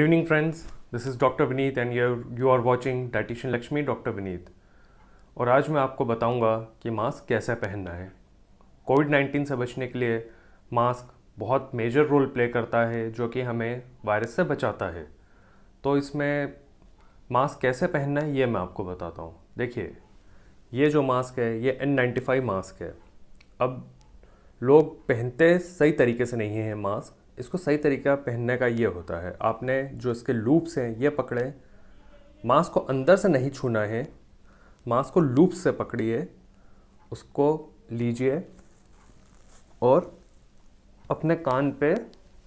evening friends this is doctor Vineet and and you are watching dietitian Lakshmi doctor Vineet और आज मैं आपको बताऊंगा कि मास्क कैसे पहनना है कोविड 19 से बचने के लिए मास्क बहुत मेजर रोल प्ले करता है जो कि हमें वायरस से बचाता है तो इसमें मास्क कैसे पहनना है ये मैं आपको बताता हूँ देखिए ये जो मास्क है ये एन नाइन्टी मास्क है अब लोग पहनते सही तरीके से नहीं है मास्क इसको सही तरीका पहनने का ये होता है आपने जो इसके लूप्स हैं ये पकड़े मांस को अंदर से नहीं छूना है मांस को लूप्स से पकड़िए उसको लीजिए और अपने कान पे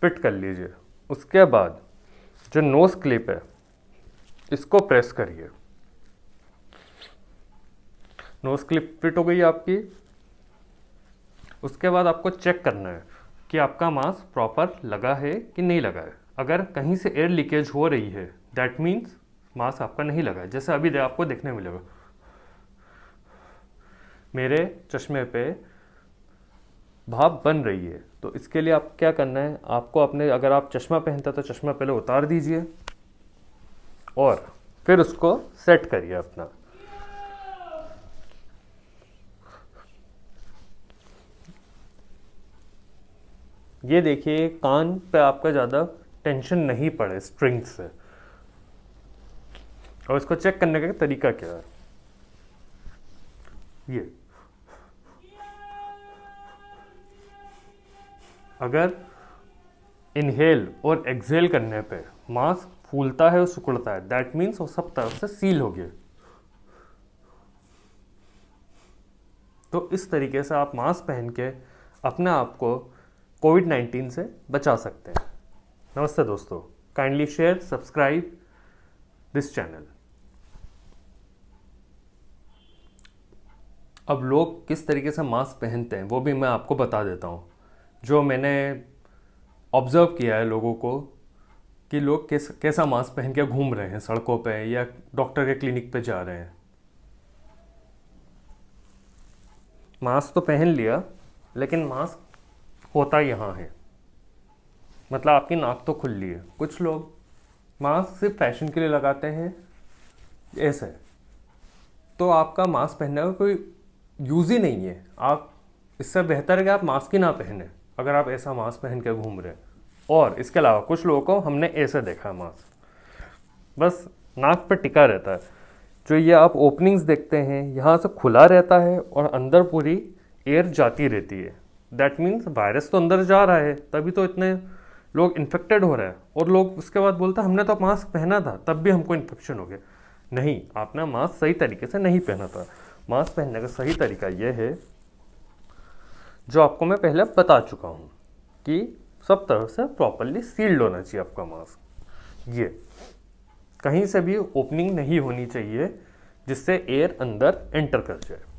फिट कर लीजिए उसके बाद जो नोज़ क्लिप है इसको प्रेस करिए नोज़ क्लिप फिट हो गई आपकी उसके बाद आपको चेक करना है कि आपका मास्क प्रॉपर लगा है कि नहीं लगा है अगर कहीं से एयर लीकेज हो रही है दैट मीन्स मास्क आपका नहीं लगा है जैसे अभी दे आपको देखने मिलेगा मेरे चश्मे पे भाप बन रही है तो इसके लिए आप क्या करना है आपको अपने अगर आप चश्मा पहनते तो चश्मा पहले उतार दीजिए और फिर उसको सेट करिए अपना ये देखिए कान पे आपका ज़्यादा टेंशन नहीं पड़े स्ट्रिंग से और इसको चेक करने का तरीका क्या है ये अगर इनहेल और एक्सहेल करने पे मांस फूलता है और सुकड़ता है दैट मीन्स वो सब तरफ से सील हो गया तो इस तरीके से आप मास्क पहन के अपने आप को कोविड 19 से बचा सकते हैं नमस्ते दोस्तों kindly share subscribe this channel अब लोग किस तरीके से मास्क पहनते हैं वो भी मैं आपको बता देता हूँ जो मैंने ऑब्ज़र्व किया है लोगों को कि लोग किस कैसा मास्क पहन के घूम रहे हैं सड़कों पे या डॉक्टर के क्लिनिक पे जा रहे हैं मास्क तो पहन लिया लेकिन मास्क होता यहाँ है मतलब आपकी नाक तो खुली है कुछ लोग मास्क सिर्फ फैशन के लिए लगाते हैं ऐसे तो आपका मास्क पहनने का कोई यूज़ ही नहीं है आप इससे बेहतर है कि आप मास्क ही ना पहने अगर आप ऐसा मास्क पहन के घूम रहे और इसके अलावा कुछ लोगों को हमने ऐसे देखा है मास्क बस नाक पर टिका रहता है जो ये आप ओपनिंग्स देखते हैं यहाँ से खुला रहता है और अंदर पूरी एयर जाती रहती है दैट मीन्स वायरस तो अंदर जा रहा है तभी तो इतने लोग इन्फेक्टेड हो रहे हैं और लोग उसके बाद बोलते हैं हमने तो मास्क पहना था तब भी हमको इन्फेक्शन हो गया नहीं आपने मास्क सही तरीके से नहीं पहना था मास्क पहनने का सही तरीका यह है जो आपको मैं पहले बता चुका हूँ कि सब तरफ से प्रॉपरली सील्ड होना चाहिए आपका मास्क ये कहीं से भी ओपनिंग नहीं होनी चाहिए जिससे एयर अंदर एंटर कर जाए